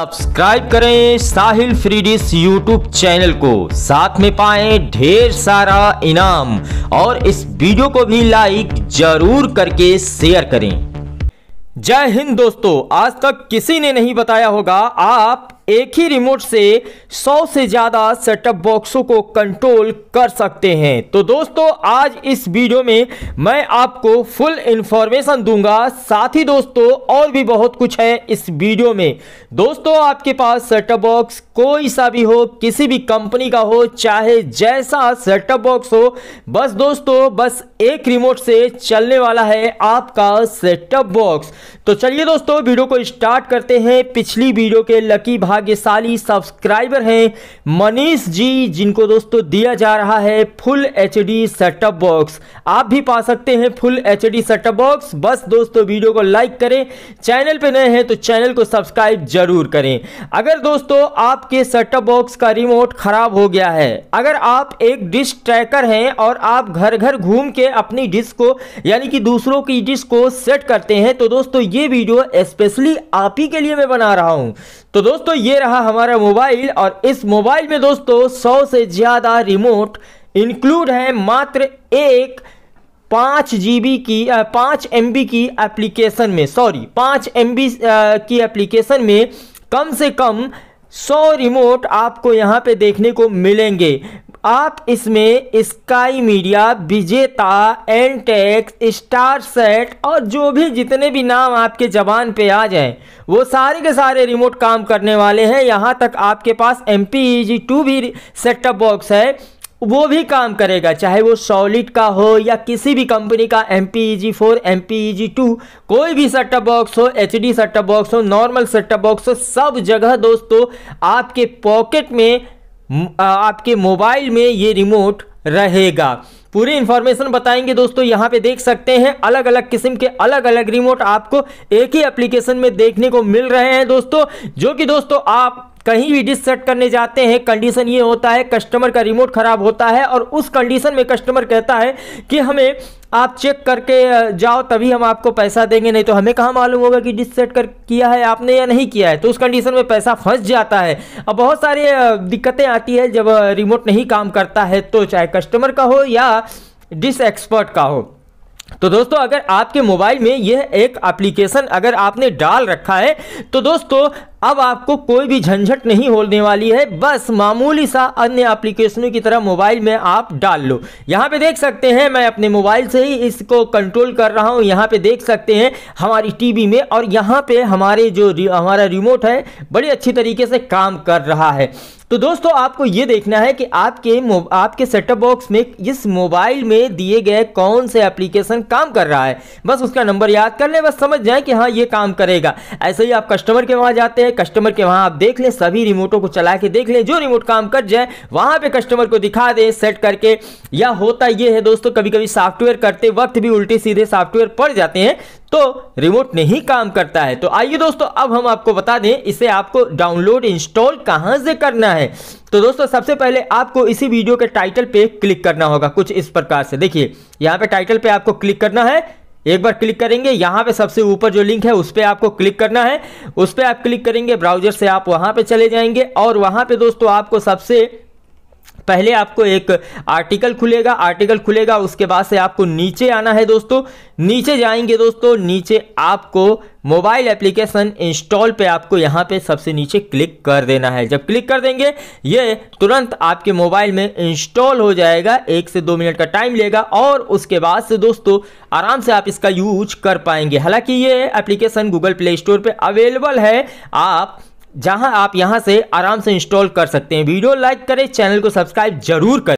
subscribe करें साहिल Free Dish YouTube channel को साथ में पाए ढेर सारा इनाम और इस वीडियो को भी लाइक जरूर करके शेयर करें जय हिंद दोस्तों आज तक किसी ने नहीं बताया होगा आप एक ही रिमोट से 100 से ज़्यादा सेटअप बॉक्सों को कंट्रोल कर सकते हैं तो दोस्तों आज इस वीडियो में मैं आपको फुल इन्फॉर्मेशन दूंगा साथ ही दोस्तों और भी बहुत कुछ है इस वीडियो में दोस्तों आपके पास सेटअप बॉक्स कोई सा भी हो किसी भी कंपनी का हो चाहे जैसा सेटअप बॉक्स हो बस दोस्तों बस एक रिमोट से चलने वाला है आपका सेटअप बॉक्स तो चलिए दोस्तों वीडियो को स्टार्ट करते हैं पिछली वीडियो के लकी भाग्यशाली सब्सक्राइबर हैं मनीष जी जिनको दोस्तों दिया जा रहा है full H D setup box आप भी पा सकते हैं full H D setup box बस दोस्तों वीडियो को लाइक करें चैनल पे नए हैं तो चैनल को सब्सक्राइब जरूर करें अगर दोस्तों आपके सेटअप बॉक्स का रिमोट खराब हो गया है अगर आप एक डिश ट्रैकर हैं और आप घर घर घूम के अपनी डिश को यानी कि दूसरों की डिश को सेट करते हैं तो दोस्तों ये वीडियो स्पेशली आप ही के लिए मैं बना रहा हूं तो दोस्तों ये रहा हमारा मोबाइल और इस मोबाइल में दोस्तों सौ से ज़्यादा रिमोट इंक्लूड है मात्र एक पाँच जी की पाँच एम की एप्लीकेशन में सॉरी पाँच एम की एप्लीकेशन में कम से कम सौ रिमोट आपको यहां पे देखने को मिलेंगे आप इसमें स्काई मीडिया विजेता एनटेक्स स्टार सेट और जो भी जितने भी नाम आपके जबान पे आ जाए वो सारे के सारे रिमोट काम करने वाले हैं यहाँ तक आपके पास एम पी टू भी सेटअप बॉक्स है वो भी काम करेगा चाहे वो सॉलिड का हो या किसी भी कंपनी का M P E G four M P E G two कोई भी सेटअप बॉक्स हो एच डी सेटअप बॉक्स हो नॉर्मल सेटअप बॉक्स हो सब जगह दोस्तों आपके पॉकेट में आपके मोबाइल में ये रिमोट रहेगा पूरी इन्फॉर्मेशन बताएंगे दोस्तों यहाँ पे देख सकते हैं अलग अलग किस्म के अलग अलग रिमोट आपको एक ही एप्लीकेशन में देखने को मिल रहे हैं दोस्तों जो कि दोस्तों आप कहीं भी डिश सेट करने जाते हैं कंडीशन ये होता है कस्टमर का रिमोट ख़राब होता है और उस कंडीशन में कस्टमर कहता है कि हमें आप चेक करके जाओ तभी हम आपको पैसा देंगे नहीं तो हमें कहाँ मालूम होगा कि डिश सेट कर किया है आपने या नहीं किया है तो उस कंडीशन में पैसा फंस जाता है अब बहुत सारी दिक्कतें आती है जब रिमोट नहीं काम करता है तो चाहे कस्टमर का हो या डिस एक्सपर्ट का हो तो दोस्तों अगर आपके मोबाइल में यह एक एप्लीकेशन अगर आपने डाल रखा है तो दोस्तों अब आपको कोई भी झंझट नहीं होने वाली है बस मामूली सा अन्य एप्लीकेशनों की तरह मोबाइल में आप डाल लो यहाँ पे देख सकते हैं मैं अपने मोबाइल से ही इसको कंट्रोल कर रहा हूँ यहाँ पे देख सकते हैं हमारी टीवी में और यहाँ पे हमारे जो हमारा रिमोट है बड़ी अच्छी तरीके से काम कर रहा है तो दोस्तों आपको ये देखना है कि आपके आपके सेटअप बॉक्स में इस मोबाइल में दिए गए कौन से एप्लीकेशन काम कर रहा है बस उसका नंबर याद कर लें बस समझ जाएं कि हाँ ये काम करेगा ऐसे ही आप कस्टमर के वहाँ जाते हैं कस्टमर के वहाँ आप देख लें सभी रिमोटों को चला के देख लें जो रिमोट काम कर जाए वहाँ पर कस्टमर को दिखा दें सेट करके या होता ये है दोस्तों कभी कभी सॉफ्टवेयर करते वक्त भी उल्टे सीधे सॉफ्टवेयर पड़ जाते हैं तो रिमोट नहीं काम करता है तो आइए दोस्तों अब हम आपको बता दें इसे आपको डाउनलोड इंस्टॉल कहाँ से करना है तो दोस्तों सबसे पहले आपको इसी वीडियो के टाइटल पे क्लिक करना होगा कुछ इस प्रकार से देखिए यहाँ पे टाइटल पे आपको क्लिक करना है एक बार क्लिक करेंगे यहाँ पे सबसे ऊपर जो लिंक है उस पर आपको क्लिक करना है उस पर आप क्लिक करेंगे ब्राउजर से आप वहाँ पे चले जाएंगे और वहाँ पे दोस्तों आपको सबसे पहले आपको एक आर्टिकल खुलेगा आर्टिकल खुलेगा उसके बाद से आपको नीचे आना है दोस्तों नीचे जाएंगे दोस्तों नीचे आपको मोबाइल एप्लीकेशन इंस्टॉल पे आपको यहाँ पे सबसे नीचे क्लिक कर देना है जब क्लिक कर देंगे ये तुरंत आपके मोबाइल में इंस्टॉल हो जाएगा एक से दो मिनट का टाइम लेगा और उसके बाद से दोस्तों आराम से आप इसका यूज कर पाएंगे हालांकि ये एप्लीकेशन गूगल प्ले स्टोर पर अवेलेबल है आप जहां आप यहां से आराम से इंस्टॉल कर सकते हैं वीडियो लाइक करें चैनल को सब्सक्राइब जरूर करें